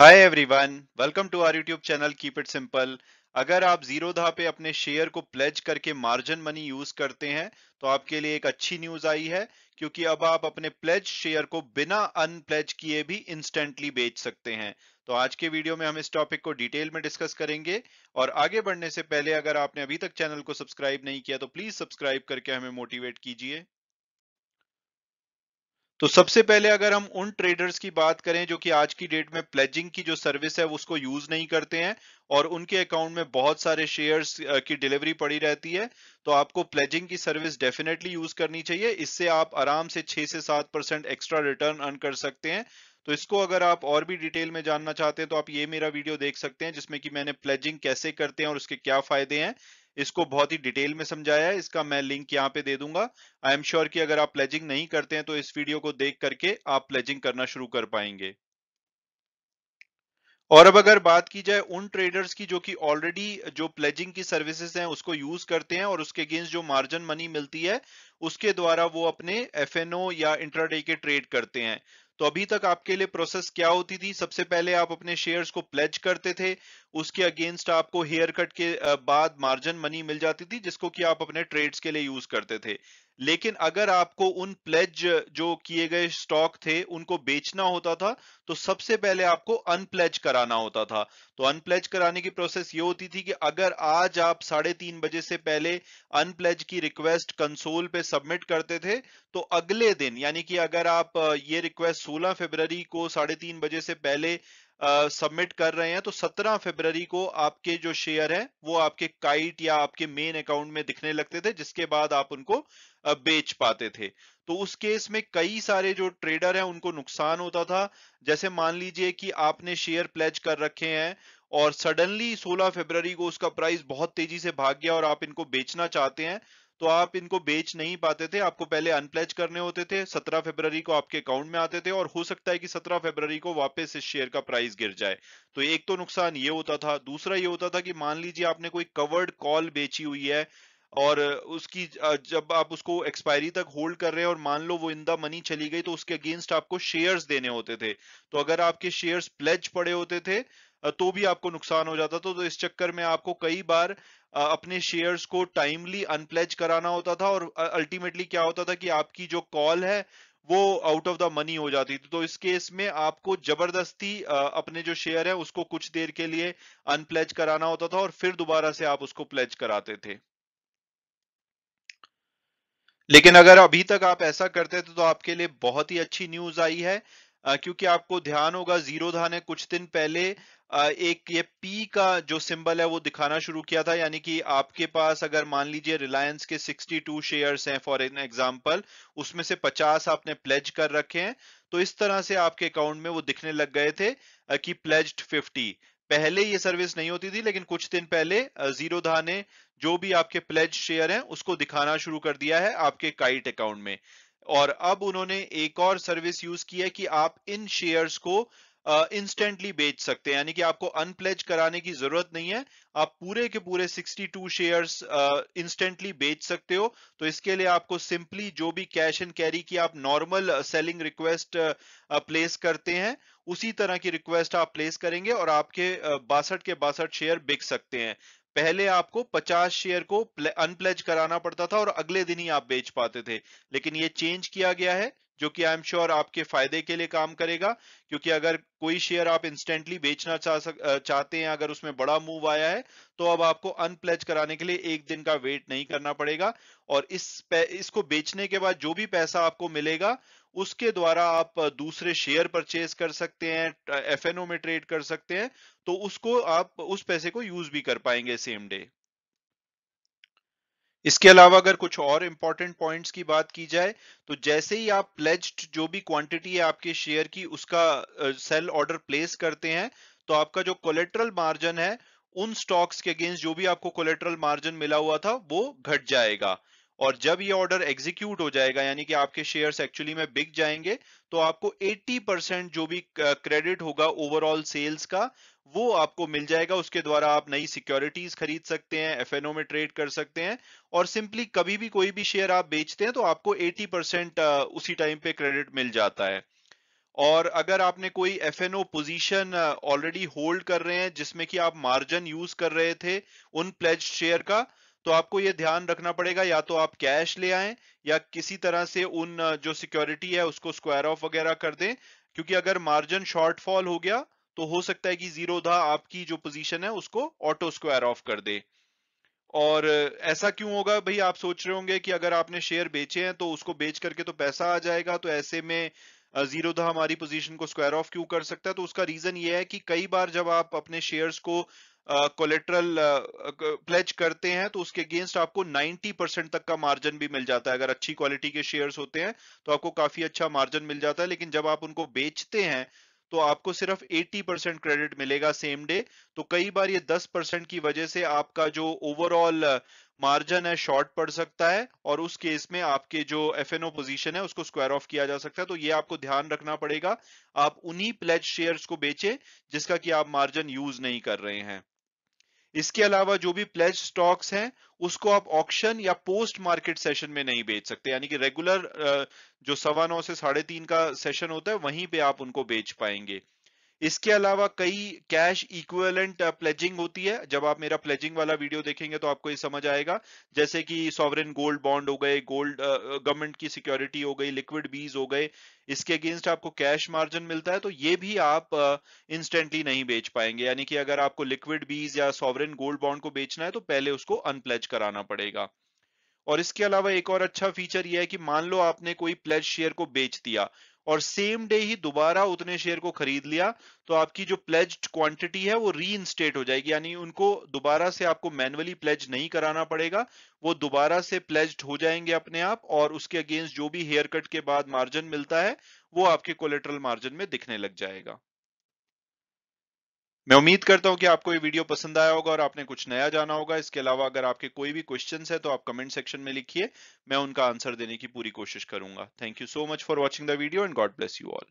hi everyone welcome to our YouTube channel keep it simple अगर आप zero धा पे अपने शेयर को प्लेज करके मार्जिन मनी यूज करते हैं तो आपके लिए एक अच्छी न्यूज आई है क्योंकि अब आप अपने प्लेज शेयर को बिना अनप्लेज किए भी इंस्टेंटली बेच सकते हैं तो आज के वीडियो में हम इस टॉपिक को डिटेल में डिस्कस करेंगे और आगे बढ़ने से पहले अगर आपने अभी तक चैनल को सब्सक्राइब नहीं किया तो प्लीज सब्सक्राइब करके हमें मोटिवेट कीजिए तो सबसे पहले अगर हम उन ट्रेडर्स की बात करें जो कि आज की डेट में प्लेजिंग की जो सर्विस है उसको यूज नहीं करते हैं और उनके अकाउंट में बहुत सारे शेयर्स की डिलीवरी पड़ी रहती है तो आपको प्लेजिंग की सर्विस डेफिनेटली यूज करनी चाहिए इससे आप आराम से छह से सात परसेंट एक्स्ट्रा रिटर्न अर्न कर सकते हैं तो इसको अगर आप और भी डिटेल में जानना चाहते हैं तो आप ये मेरा वीडियो देख सकते हैं जिसमें कि मैंने प्लेजिंग कैसे करते हैं और उसके क्या फायदे हैं इसको बहुत ही डिटेल में समझाया है इसका मैं लिंक यहाँ पे दे दूंगा आई एम श्योर कि अगर आप प्लेजिंग नहीं करते हैं तो इस वीडियो को देख करके आप प्लेजिंग करना शुरू कर पाएंगे और अब अगर बात की जाए उन ट्रेडर्स की जो कि ऑलरेडी जो प्लेजिंग की सर्विसेज हैं उसको यूज करते हैं और उसके अगेंस्ट जो मार्जिन मनी मिलती है उसके द्वारा वो अपने एफ या इंट्राडे के ट्रेड करते हैं तो अभी तक आपके लिए प्रोसेस क्या होती थी सबसे पहले आप अपने शेयर्स को प्लेज करते थे उसके अगेंस्ट आपको हेयर कट के बाद मार्जिन मनी मिल जाती थी जिसको कि आप अपने ट्रेड्स के लिए यूज करते थे लेकिन अगर आपको उन प्लेज जो किए गए स्टॉक थे उनको बेचना होता था तो सबसे पहले आपको अनप्लेज कराना होता था तो अनप्लेज कराने की प्रोसेस ये होती थी कि अगर आज आप साढ़े तीन बजे से पहले अनप्लेज की रिक्वेस्ट कंसोल पे सबमिट करते थे तो अगले दिन यानी कि अगर आप ये रिक्वेस्ट 16 फरवरी को साढ़े तीन बजे से पहले सबमिट कर रहे हैं तो 17 फरवरी को आपके जो शेयर है वो आपके काइट या आपके मेन अकाउंट में दिखने लगते थे जिसके बाद आप उनको बेच पाते थे तो उस केस में कई सारे जो ट्रेडर हैं उनको नुकसान होता था जैसे मान लीजिए कि आपने शेयर प्लेज कर रखे हैं और सडनली 16 फरवरी को उसका प्राइस बहुत तेजी से भाग गया और आप इनको बेचना चाहते हैं तो आप इनको बेच नहीं पाते थे आपको पहले अनप्लेज करने होते थे 17 फरवरी को आपके अकाउंट में आते थे और हो सकता है कि 17 फरवरी को वापस इस शेयर का प्राइस गिर जाए तो एक तो नुकसान ये होता था दूसरा ये होता था कि मान लीजिए आपने कोई कवर्ड कॉल बेची हुई है और उसकी जब आप उसको एक्सपायरी तक होल्ड कर रहे हैं और मान लो वो इन द मनी चली गई तो उसके अगेंस्ट आपको शेयर्स देने होते थे तो अगर आपके शेयर्स प्लेज पड़े होते थे तो भी आपको नुकसान हो जाता था तो इस चक्कर में आपको कई बार अपने शेयर्स को टाइमली अनप्लेज कराना होता था और अल्टीमेटली क्या होता था कि आपकी जो कॉल है वो आउट ऑफ द मनी हो जाती थी तो इस केस में आपको जबरदस्ती अपने जो शेयर है उसको कुछ देर के लिए अनप्लेज कराना होता था और फिर दोबारा से आप उसको प्लेज कराते थे लेकिन अगर अभी तक आप ऐसा करते थे तो आपके लिए बहुत ही अच्छी न्यूज आई है क्योंकि आपको ध्यान होगा जीरो धा ने कुछ दिन पहले एक ये पी का जो सिंबल है वो दिखाना शुरू किया था यानी कि आपके पास अगर मान लीजिए रिलायंस के 62 शेयर्स हैं फॉर एन एग्जांपल उसमें से 50 आपने प्लेज कर रखे हैं तो इस तरह से आपके अकाउंट में वो दिखने लग गए थे कि प्लेज्ड 50 पहले ये सर्विस नहीं होती थी लेकिन कुछ दिन पहले जीरो धा ने जो भी आपके प्लेज शेयर है उसको दिखाना शुरू कर दिया है आपके काइट अकाउंट में और अब उन्होंने एक और सर्विस यूज की है कि आप इन शेयर्स को इंस्टेंटली बेच सकते हैं यानी कि आपको अनप्लेज कराने की जरूरत नहीं है आप पूरे के पूरे 62 शेयर्स इंस्टेंटली बेच सकते हो तो इसके लिए आपको सिंपली जो भी कैश एंड कैरी की आप नॉर्मल सेलिंग रिक्वेस्ट प्लेस करते हैं उसी तरह की रिक्वेस्ट आप प्लेस करेंगे और आपके बासठ के बासठ शेयर बिक सकते हैं पहले आपको 50 शेयर को अनप्लेज कराना पड़ता था और अगले दिन ही आप बेच पाते थे लेकिन ये चेंज किया गया है जो कि आई एम श्योर आपके फायदे के लिए काम करेगा क्योंकि अगर कोई शेयर आप इंस्टेंटली बेचना चाह सक, चाहते हैं अगर उसमें बड़ा मूव आया है तो अब आपको अनप्लेज कराने के लिए एक दिन का वेट नहीं करना पड़ेगा और इस इसको बेचने के बाद जो भी पैसा आपको मिलेगा उसके द्वारा आप दूसरे शेयर परचेज कर सकते हैं एफ में ट्रेड कर सकते हैं तो उसको आप उस पैसे को यूज भी कर पाएंगे सेम डे इसके अलावा अगर कुछ और इंपॉर्टेंट पॉइंट्स की बात की जाए तो जैसे ही आप प्लेज्ड जो भी क्वांटिटी है आपके शेयर की उसका सेल ऑर्डर प्लेस करते हैं तो आपका जो कोलेट्रल मार्जिन है उन स्टॉक्स के अगेंस्ट जो भी आपको कोलेट्रल मार्जिन मिला हुआ था वो घट जाएगा और जब ये ऑर्डर एग्जीक्यूट हो जाएगा यानी कि आपके शेयर्स एक्चुअली में बिक जाएंगे तो आपको 80 परसेंट जो भी क्रेडिट होगा ओवरऑल सेल्स का वो आपको मिल जाएगा उसके द्वारा आप नई सिक्योरिटीज खरीद सकते हैं एफ में ट्रेड कर सकते हैं और सिंपली कभी भी कोई भी शेयर आप बेचते हैं तो आपको 80 परसेंट उसी टाइम पे क्रेडिट मिल जाता है और अगर आपने कोई F and O position already hold कर रहे हैं जिसमें कि आप मार्जिन यूज कर रहे थे उन प्लेज शेयर का तो आपको ये ध्यान रखना पड़ेगा या तो आप कैश ले आए या किसी तरह से उन जो सिक्योरिटी है उसको स्क्वायर ऑफ वगैरह कर दें क्योंकि अगर मार्जिन शॉर्टफॉल हो गया तो हो सकता है कि जीरो धा आपकी जो पोजीशन है उसको ऑटो स्क्वायर ऑफ कर दे और ऐसा क्यों होगा भाई आप सोच रहे होंगे कि अगर आपने शेयर बेचे हैं तो उसको बेच करके तो पैसा आ जाएगा तो ऐसे में जीरो धा हमारी पोजीशन को स्क्वायर ऑफ क्यों कर सकता है तो उसका रीजन ये है कि कई बार जब आप अपने शेयर्स को कोलेट्रल प्लेज करते हैं तो उसके अगेंस्ट आपको 90 परसेंट तक का मार्जिन भी मिल जाता है अगर अच्छी क्वालिटी के शेयर्स होते हैं तो आपको काफी अच्छा मार्जिन मिल जाता है लेकिन जब आप उनको बेचते हैं तो आपको सिर्फ 80 परसेंट क्रेडिट मिलेगा सेम डे तो कई बार ये 10 परसेंट की वजह से आपका जो ओवरऑल मार्जिन है शॉर्ट पड़ सकता है और उस केस में आपके जो एफ एन ओ पोजिशन है उसको स्क्वायर ऑफ किया जा सकता है तो ये आपको ध्यान रखना पड़ेगा आप उन्हीं प्लेज शेयर्स को बेचें जिसका कि आप मार्जिन यूज नहीं कर रहे हैं इसके अलावा जो भी प्लेज स्टॉक्स हैं उसको आप ऑक्शन या पोस्ट मार्केट सेशन में नहीं बेच सकते यानी कि रेगुलर जो सवा नौ से साढ़े तीन का सेशन होता है वहीं पे आप उनको बेच पाएंगे इसके अलावा कई कैश इक्वेलेंट प्लेजिंग होती है जब आप मेरा प्लेजिंग वाला वीडियो देखेंगे तो आपको ये समझ आएगा जैसे कि सॉवरिन गोल्ड बॉन्ड हो गए गोल्ड गवर्नमेंट uh, uh, की सिक्योरिटी हो गई लिक्विड बीज हो गए इसके अगेंस्ट आपको कैश मार्जिन मिलता है तो ये भी आप इंस्टेंटली uh, नहीं बेच पाएंगे यानी कि अगर आपको लिक्विड बीज या सॉवरिन गोल्ड बॉन्ड को बेचना है तो पहले उसको अनप्लेज कराना पड़ेगा और इसके अलावा एक और अच्छा फीचर यह है कि मान लो आपने कोई प्लेज शेयर को बेच दिया और सेम डे ही दोबारा उतने शेयर को खरीद लिया तो आपकी जो प्लेज क्वांटिटी है वो री हो जाएगी यानी उनको दोबारा से आपको मैनुअली प्लेज नहीं कराना पड़ेगा वो दोबारा से प्लेज हो जाएंगे अपने आप और उसके अगेंस्ट जो भी हेयर कट के बाद मार्जिन मिलता है वो आपके कोलेट्रल मार्जिन में दिखने लग जाएगा मैं उम्मीद करता हूं कि आपको ये वीडियो पसंद आया होगा और आपने कुछ नया जाना होगा इसके अलावा अगर आपके कोई भी क्वेश्चन है तो आप कमेंट सेक्शन में लिखिए मैं उनका आंसर देने की पूरी कोशिश करूंगा thank you so much for watching the video and God bless you all